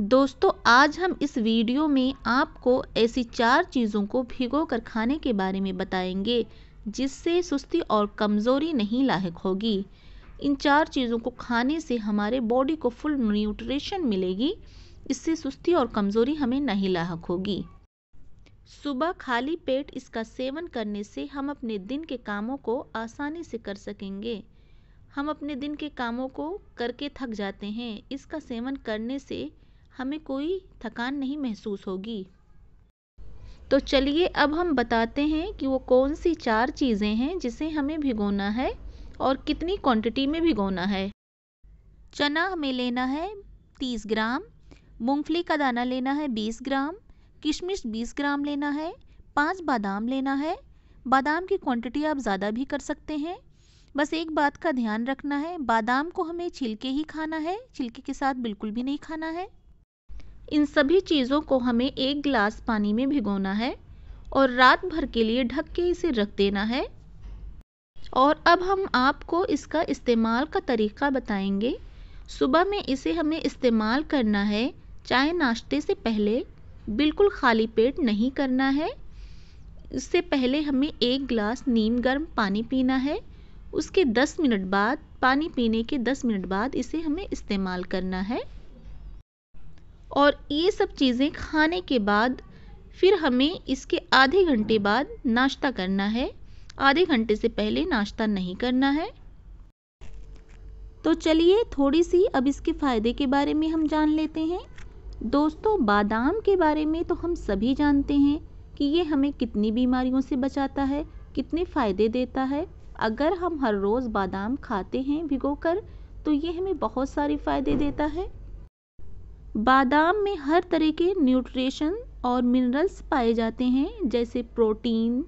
दोस्तों आज हम इस वीडियो में आपको ऐसी चार चीज़ों को भिगो कर खाने के बारे में बताएंगे जिससे सुस्ती और कमज़ोरी नहीं लाक होगी इन चार चीज़ों को खाने से हमारे बॉडी को फुल न्यूट्रिशन मिलेगी इससे सुस्ती और कमज़ोरी हमें नहीं लाक होगी सुबह खाली पेट इसका सेवन करने से हम अपने दिन के कामों को आसानी से कर सकेंगे हम अपने दिन के कामों को करके थक जाते हैं इसका सेवन करने से हमें कोई थकान नहीं महसूस होगी तो चलिए अब हम बताते हैं कि वो कौन सी चार चीज़ें हैं जिसे हमें भिगोना है और कितनी क्वांटिटी में भिगोना है चना हमें लेना है 30 ग्राम मूंगफली का दाना लेना है 20 ग्राम किशमिश 20 ग्राम लेना है पांच बादाम लेना है बादाम की क्वांटिटी आप ज़्यादा भी कर सकते हैं बस एक बात का ध्यान रखना है बादाम को हमें छिलके ही खाना है छिलके के साथ बिल्कुल भी नहीं खाना है इन सभी चीज़ों को हमें एक गिलास पानी में भिगोना है और रात भर के लिए ढक के इसे रख देना है और अब हम आपको इसका इस्तेमाल का तरीका बताएंगे सुबह में इसे हमें इस्तेमाल करना है चाय नाश्ते से पहले बिल्कुल खाली पेट नहीं करना है इससे पहले हमें एक गिलास नीम गर्म पानी पीना है उसके 10 मिनट बाद पानी पीने के 10 मिनट बाद इसे हमें इस्तेमाल करना है और ये सब चीज़ें खाने के बाद फिर हमें इसके आधे घंटे बाद नाश्ता करना है आधे घंटे से पहले नाश्ता नहीं करना है तो चलिए थोड़ी सी अब इसके फ़ायदे के बारे में हम जान लेते हैं दोस्तों बादाम के बारे में तो हम सभी जानते हैं कि ये हमें कितनी बीमारियों से बचाता है कितने फ़ायदे देता है अगर हम हर रोज़ बादाम खाते हैं भिगोकर तो ये हमें बहुत सारे फ़ायदे देता है बादाम में हर तरह के न्यूट्रिशन और मिनरल्स पाए जाते हैं जैसे protein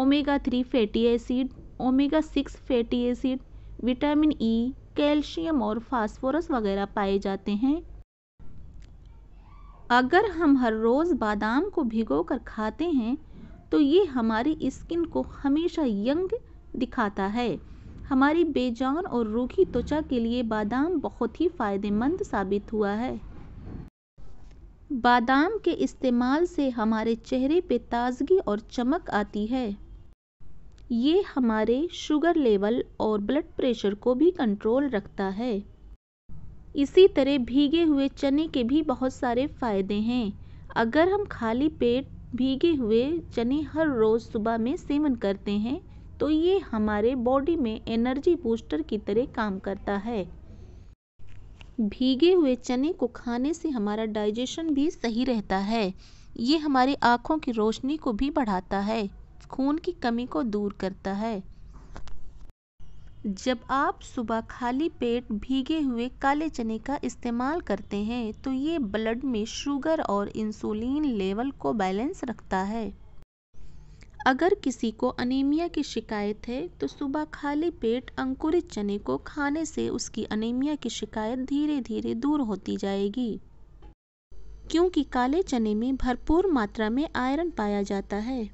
omega three fatty acid omega six fatty acid vitamin E calcium और फास्फोरस वगैरह पाए जाते हैं अगर हम हर रोज़ बादाम को भिगो कर खाते हैं तो ये हमारी स्किन को हमेशा यंग दिखाता है हमारी बेजान और रूखी त्वचा के लिए बादाम बहुत ही फ़ायदेमंद साबित हुआ है बादाम के इस्तेमाल से हमारे चेहरे पे ताजगी और चमक आती है ये हमारे शुगर लेवल और ब्लड प्रेशर को भी कंट्रोल रखता है इसी तरह भीगे हुए चने के भी बहुत सारे फ़ायदे हैं अगर हम खाली पेट भीगे हुए चने हर रोज़ सुबह में सेवन करते हैं तो ये हमारे बॉडी में एनर्जी बूस्टर की तरह काम करता है भीगे हुए चने को खाने से हमारा डाइजेशन भी सही रहता है ये हमारी आँखों की रोशनी को भी बढ़ाता है खून की कमी को दूर करता है जब आप सुबह खाली पेट भीगे हुए काले चने का इस्तेमाल करते हैं तो ये ब्लड में शुगर और इंसुलिन लेवल को बैलेंस रखता है अगर किसी को अनीमिया की शिकायत है तो सुबह खाली पेट अंकुरित चने को खाने से उसकी अनीमिया की शिकायत धीरे धीरे दूर होती जाएगी क्योंकि काले चने में भरपूर मात्रा में आयरन पाया जाता है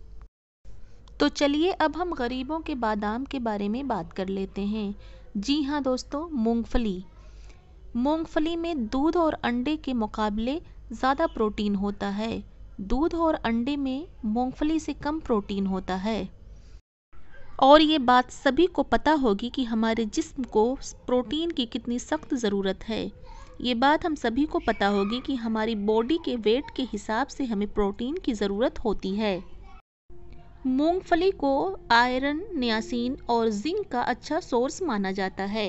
तो चलिए अब हम गरीबों के बादाम के बारे में बात कर लेते हैं जी हाँ दोस्तों मूंगफली मूंगफली में दूध और अंडे के मुकाबले ज़्यादा प्रोटीन होता है दूध और अंडे में मूंगफली से कम प्रोटीन होता है और ये बात सभी को पता होगी कि हमारे जिस्म को प्रोटीन की कितनी सख्त ज़रूरत है ये बात हम सभी को पता होगी कि हमारी बॉडी के वेट के हिसाब से हमें प्रोटीन की ज़रूरत होती है मूंगफली को आयरन न्यासिन और जिंक का अच्छा सोर्स माना जाता है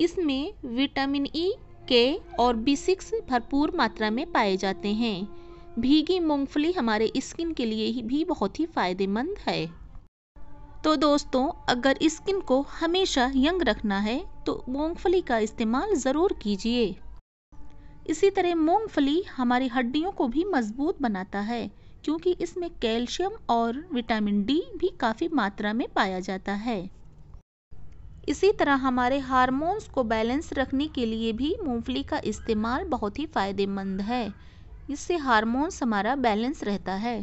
इसमें विटामिन ई e, के और बी सिक्स भरपूर मात्रा में पाए जाते हैं भीगी मूंगफली हमारे स्किन के लिए भी बहुत ही फायदेमंद है तो दोस्तों अगर स्किन को हमेशा यंग रखना है तो मूंगफली का इस्तेमाल ज़रूर कीजिए इसी तरह मूंगफली हमारी हड्डियों को भी मजबूत बनाता है क्योंकि इसमें कैल्शियम और विटामिन डी भी काफ़ी मात्रा में पाया जाता है इसी तरह हमारे हार्मोन्स को बैलेंस रखने के लिए भी मूंगफली का इस्तेमाल बहुत ही फ़ायदेमंद है इससे हार्मोन्स हमारा बैलेंस रहता है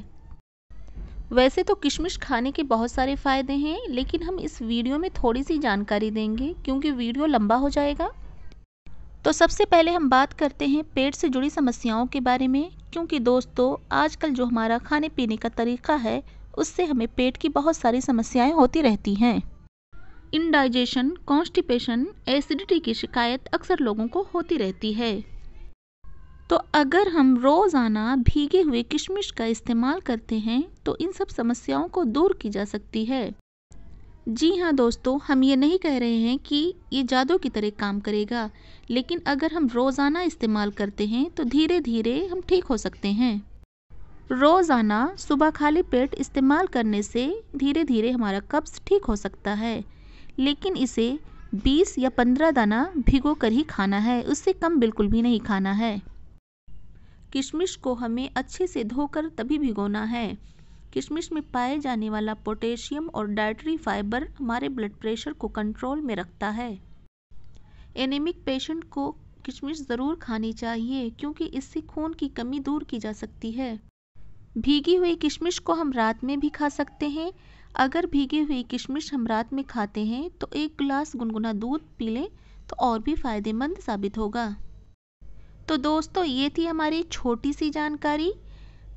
वैसे तो किशमिश खाने के बहुत सारे फ़ायदे हैं लेकिन हम इस वीडियो में थोड़ी सी जानकारी देंगे क्योंकि वीडियो लंबा हो जाएगा तो सबसे पहले हम बात करते हैं पेट से जुड़ी समस्याओं के बारे में क्योंकि दोस्तों आजकल जो हमारा खाने पीने का तरीका है उससे हमें पेट की बहुत सारी समस्याएं होती रहती हैं इनडाइजेशन कॉन्स्टिपेशन एसिडिटी की शिकायत अक्सर लोगों को होती रहती है तो अगर हम रोज़ाना भीगे हुए किशमिश का इस्तेमाल करते हैं तो इन सब समस्याओं को दूर की जा सकती है जी हाँ दोस्तों हम ये नहीं कह रहे हैं कि ये जादू की तरह काम करेगा लेकिन अगर हम रोज़ाना इस्तेमाल करते हैं तो धीरे धीरे हम ठीक हो सकते हैं रोज़ाना सुबह खाली पेट इस्तेमाल करने से धीरे धीरे हमारा कब्ज़ ठीक हो सकता है लेकिन इसे 20 या 15 दाना भिगो कर ही खाना है उससे कम बिल्कुल भी नहीं खाना है किशमिश को हमें अच्छे से धोकर तभी भिगोना है किशमिश में पाए जाने वाला पोटेशियम और डायट्री फाइबर हमारे ब्लड प्रेशर को कंट्रोल में रखता है एनेमिक पेशेंट को किशमिश ज़रूर खानी चाहिए क्योंकि इससे खून की कमी दूर की जा सकती है भीगी हुई किशमिश को हम रात में भी खा सकते हैं अगर भीगी हुई किशमिश हम रात में खाते हैं तो एक गिलास गुनगुना दूध पी लें तो और भी फ़ायदेमंद साबित होगा तो दोस्तों ये थी हमारी छोटी सी जानकारी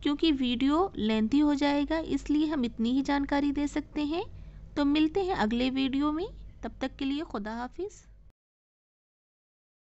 क्योंकि वीडियो लेंथी हो जाएगा इसलिए हम इतनी ही जानकारी दे सकते हैं तो मिलते हैं अगले वीडियो में तब तक के लिए खुदा हाफिज़